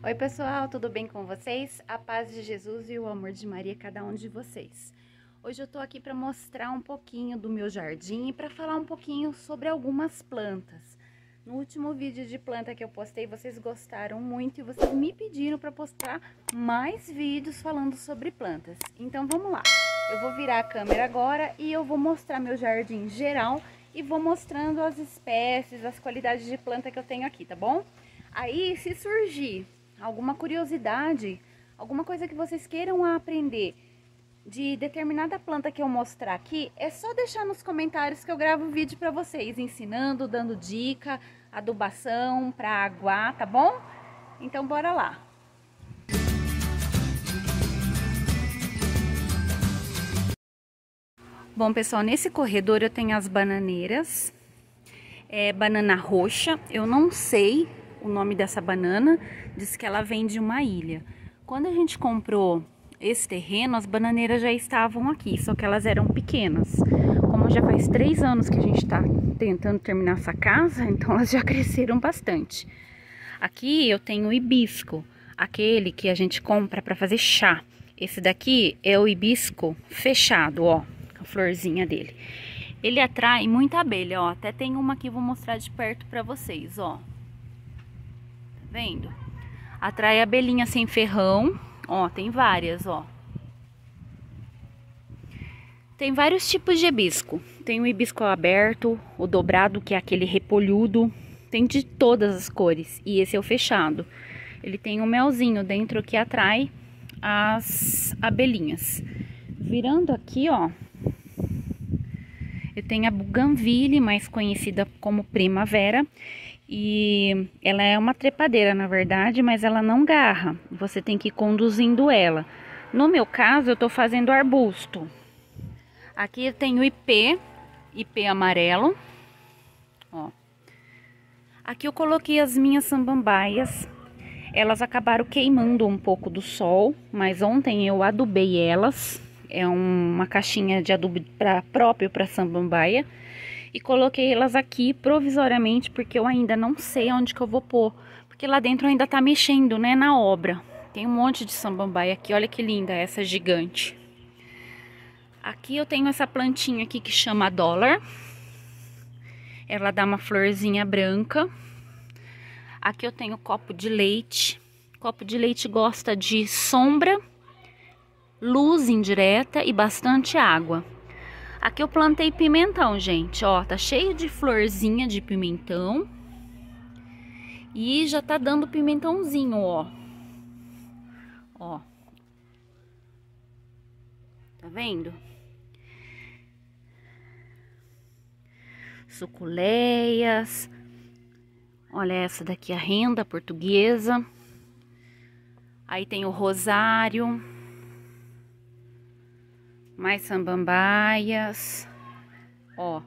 Oi, pessoal, tudo bem com vocês? A paz de Jesus e o amor de Maria, cada um de vocês. Hoje eu tô aqui para mostrar um pouquinho do meu jardim e para falar um pouquinho sobre algumas plantas. No último vídeo de planta que eu postei, vocês gostaram muito e vocês me pediram para postar mais vídeos falando sobre plantas. Então vamos lá. Eu vou virar a câmera agora e eu vou mostrar meu jardim geral e vou mostrando as espécies, as qualidades de planta que eu tenho aqui, tá bom? Aí, se surgir alguma curiosidade, alguma coisa que vocês queiram aprender de determinada planta que eu mostrar aqui, é só deixar nos comentários que eu gravo um vídeo para vocês, ensinando, dando dica, adubação para aguar, tá bom? Então bora lá! Bom, pessoal, nesse corredor eu tenho as bananeiras, é, banana roxa. Eu não sei o nome dessa banana, diz que ela vem de uma ilha. Quando a gente comprou esse terreno, as bananeiras já estavam aqui, só que elas eram pequenas. Como já faz três anos que a gente está tentando terminar essa casa, então elas já cresceram bastante. Aqui eu tenho hibisco, aquele que a gente compra para fazer chá. Esse daqui é o hibisco fechado, ó, a florzinha dele. Ele atrai muita abelha, ó. Até tem uma que vou mostrar de perto para vocês, ó. Vendo? Atrai abelhinha sem ferrão. Ó, tem várias, ó. Tem vários tipos de hibisco. Tem o hibisco aberto, o dobrado, que é aquele repolhudo. Tem de todas as cores. E esse é o fechado. Ele tem um melzinho dentro que atrai as abelhinhas. Virando aqui, ó. Eu tenho a buganville, mais conhecida como primavera. E ela é uma trepadeira, na verdade, mas ela não garra. Você tem que ir conduzindo ela. No meu caso, eu estou fazendo arbusto. Aqui eu tenho IP, IP amarelo. Ó. Aqui eu coloquei as minhas sambambaias. Elas acabaram queimando um pouco do sol, mas ontem eu adubei elas. É uma caixinha de adubo pra, próprio para sambambaia e coloquei elas aqui provisoriamente, porque eu ainda não sei onde que eu vou pôr, porque lá dentro ainda tá mexendo, né, na obra. Tem um monte de sambambaia aqui, olha que linda essa gigante. Aqui eu tenho essa plantinha aqui que chama dólar. Ela dá uma florzinha branca. Aqui eu tenho copo de leite. Copo de leite gosta de sombra, luz indireta e bastante água. Aqui eu plantei pimentão, gente, ó, tá cheio de florzinha de pimentão. E já tá dando pimentãozinho, ó. Ó. Tá vendo? Suculeias. Olha essa daqui, a renda portuguesa. Aí tem o rosário mais sambambaias, ó,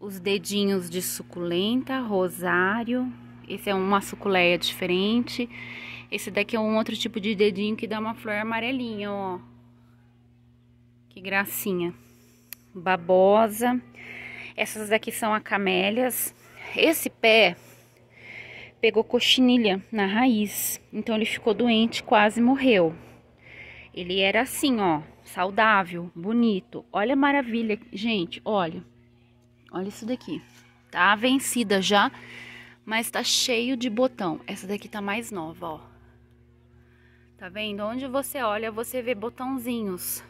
os dedinhos de suculenta, rosário, esse é uma suculeia diferente, esse daqui é um outro tipo de dedinho que dá uma flor amarelinha, ó, que gracinha, babosa, essas daqui são camélias, esse pé pegou coxinilha na raiz, então ele ficou doente, quase morreu. Ele era assim, ó, saudável, bonito. Olha a maravilha, gente, olha. Olha isso daqui. Tá vencida já, mas tá cheio de botão. Essa daqui tá mais nova, ó. Tá vendo? Onde você olha, você vê botãozinhos.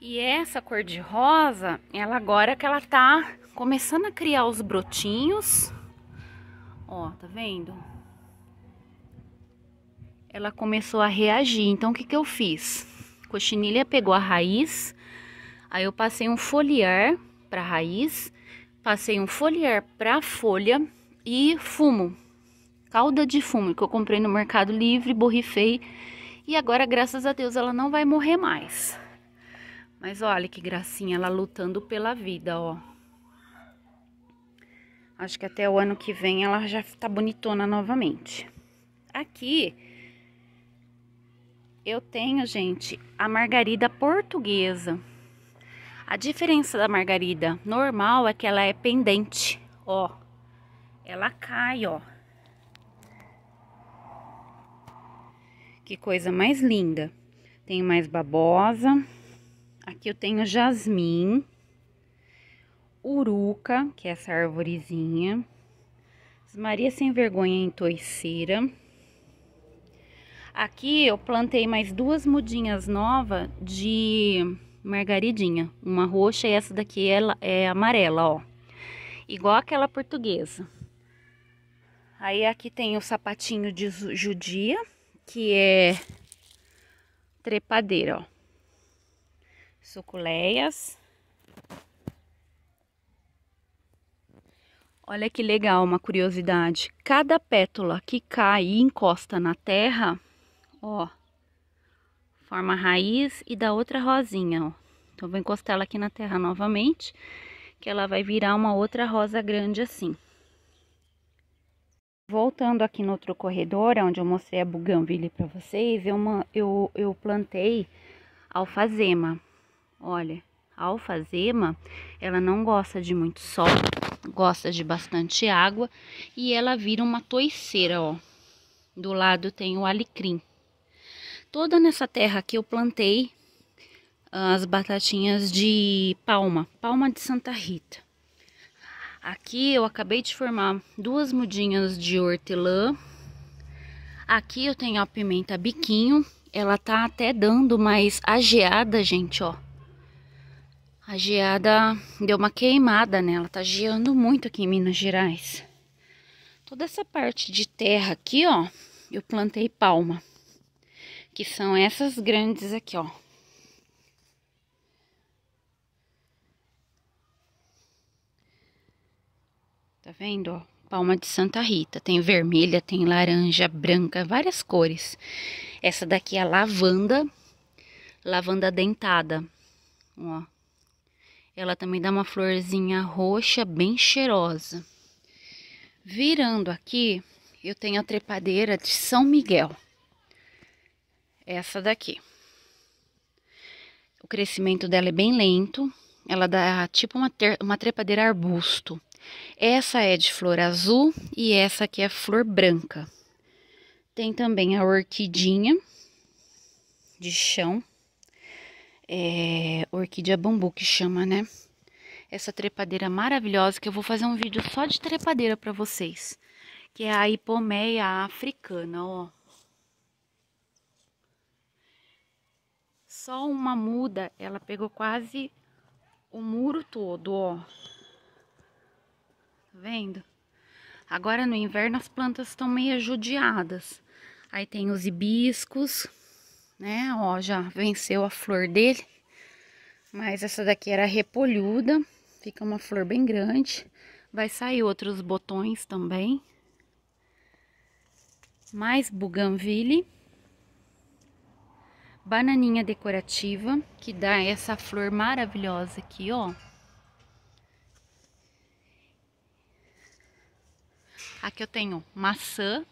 E essa cor de rosa, ela agora que ela tá começando a criar os brotinhos. Ó, tá vendo? Ela começou a reagir. Então, o que que eu fiz? Coxinilha pegou a raiz, aí eu passei um foliar para raiz, passei um foliar para folha e fumo, calda de fumo que eu comprei no Mercado Livre, borrifei e agora graças a Deus ela não vai morrer mais. Mas olha que gracinha ela lutando pela vida, ó. Acho que até o ano que vem ela já tá bonitona novamente. Aqui eu tenho, gente, a margarida portuguesa. A diferença da margarida normal é que ela é pendente, ó. Ela cai, ó. Que coisa mais linda. Tem mais babosa. Aqui eu tenho jasmim. Uruca, que é essa arvorezinha. Maria sem vergonha em toiceira. Aqui eu plantei mais duas mudinhas novas de margaridinha, uma roxa e essa daqui ela é, é amarela, ó. Igual aquela portuguesa. Aí aqui tem o sapatinho de judia, que é trepadeira, ó. Suculeias. Olha que legal, uma curiosidade. Cada pétala que cai e encosta na terra ó. Forma raiz e da outra rosinha, ó. Então, vou encostar ela aqui na terra novamente, que ela vai virar uma outra rosa grande assim. Voltando aqui no outro corredor, é onde eu mostrei a buganville para vocês, eu, eu, eu plantei alfazema. Olha, a alfazema, ela não gosta de muito sol, gosta de bastante água e ela vira uma toiceira, ó. Do lado tem o alecrim. Toda nessa terra que eu plantei ah, as batatinhas de palma, palma de Santa Rita. Aqui eu acabei de formar duas mudinhas de hortelã. Aqui eu tenho a pimenta biquinho, ela tá até dando mais ageada, gente, ó. A geada deu uma queimada nela, tá geando muito aqui em Minas Gerais. Toda essa parte de terra aqui, ó, eu plantei palma que são essas grandes aqui, ó. Tá vendo, ó? Palma de Santa Rita. Tem vermelha, tem laranja, branca, várias cores. Essa daqui é a lavanda, lavanda dentada, ó. Ela também dá uma florzinha roxa bem cheirosa. Virando aqui, eu tenho a trepadeira de São Miguel essa daqui. O crescimento dela é bem lento, ela dá tipo uma, ter, uma trepadeira arbusto. Essa é de flor azul e essa aqui é flor branca. Tem também a orquidinha de chão, é, orquídea bambu que chama, né? Essa trepadeira maravilhosa que eu vou fazer um vídeo só de trepadeira para vocês, que é a hipomeia africana, ó. só uma muda, ela pegou quase o muro todo, ó. Tá vendo? Agora no inverno as plantas estão meio judiadas. Aí tem os hibiscos, né? Ó, já venceu a flor dele. Mas essa daqui era repolhuda, fica uma flor bem grande. Vai sair outros botões também. Mais buganville bananinha decorativa, que dá essa flor maravilhosa aqui, ó. Aqui eu tenho maçã.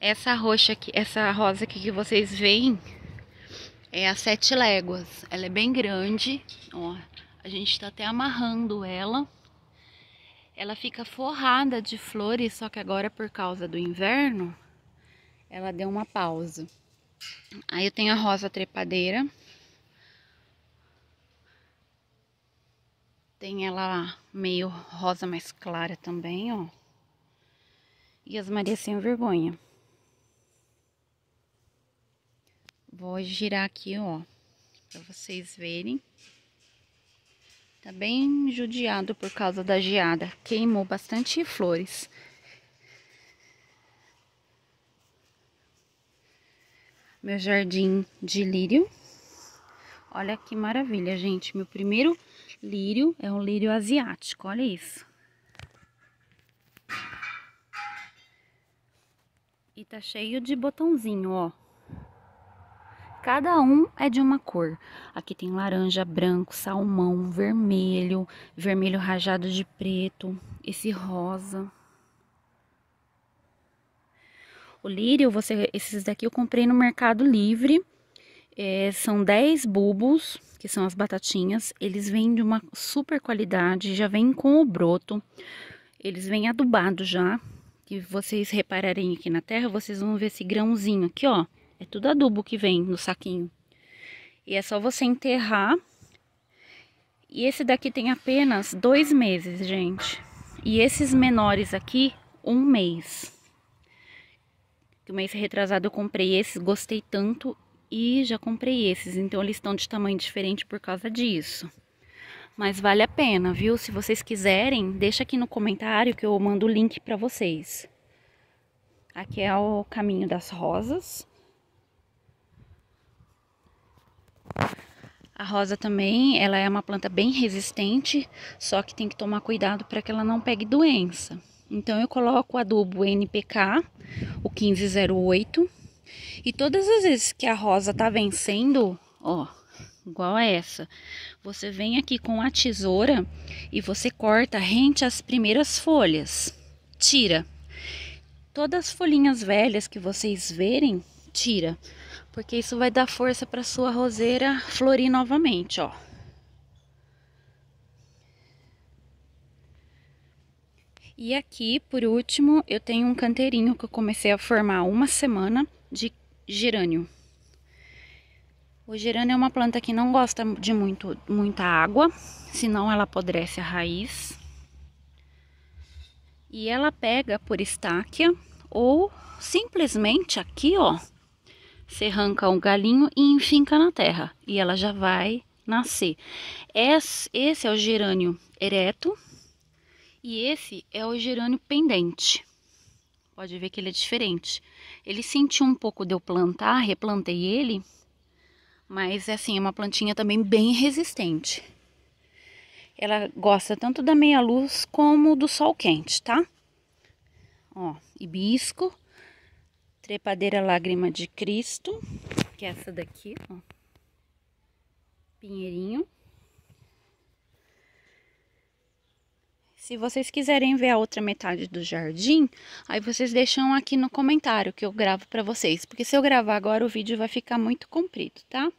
Essa roxa aqui, essa rosa aqui que vocês veem é a sete léguas. Ela é bem grande, ó. A gente tá até amarrando ela. Ela fica forrada de flores, só que agora por causa do inverno, ela deu uma pausa. Aí eu tenho a rosa trepadeira. Tem ela meio rosa mais clara também, ó. E as Marias sem vergonha. Vou girar aqui, ó, pra vocês verem. Tá bem judiado por causa da geada. Queimou bastante flores. meu jardim de lírio. Olha que maravilha, gente. Meu primeiro lírio é um lírio asiático, olha isso. E tá cheio de botãozinho, ó. Cada um é de uma cor. Aqui tem laranja, branco, salmão, vermelho, vermelho rajado de preto, esse rosa. O tipo, lírio, você, esses daqui eu comprei no Mercado Livre. É, são 10 bulbos, que são as batatinhas. Eles vêm de uma super qualidade, já vêm com o broto. Eles vêm adubados já. E vocês repararem aqui na terra, vocês vão ver esse grãozinho aqui, ó. É tudo adubo que vem no saquinho. E é só você enterrar. E esse daqui tem apenas dois meses, gente. E esses menores aqui, um mês. Que mês retrasado eu comprei esses, gostei tanto e já comprei esses. Então eles estão de tamanho diferente por causa disso. Mas vale a pena, viu? Se vocês quiserem, deixa aqui no comentário que eu mando o link para vocês. Aqui é o caminho das rosas. A rosa também, ela é uma planta bem resistente, só que tem que tomar cuidado para que ela não pegue doença. Então, eu coloco o adubo NPK, o 1508. E todas as vezes que a rosa tá vencendo, ó, igual a essa, você vem aqui com a tesoura e você corta rente às primeiras folhas. Tira. Todas as folhinhas velhas que vocês verem, tira. Porque isso vai dar força para sua roseira florir novamente, ó. E aqui, por último, eu tenho um canteirinho que eu comecei a formar uma semana de gerânio. O gerânio é uma planta que não gosta de muito, muita água, senão ela apodrece a raiz. E ela pega por estáquia ou simplesmente aqui, ó, você arranca um galinho e enfinca na terra e ela já vai nascer. Esse é o gerânio ereto, e esse é o gerânio pendente. Pode ver que ele é diferente. Ele sentiu um pouco de eu plantar, replantei ele, mas é assim, é uma plantinha também bem resistente. Ela gosta tanto da meia luz como do sol quente, tá? Ó, hibisco, trepadeira lágrima de Cristo, que é essa daqui, ó. Pinheirinho, Se vocês quiserem ver a outra metade do jardim, aí vocês deixam aqui no comentário que eu gravo para vocês, porque se eu gravar agora o vídeo vai ficar muito comprido, tá?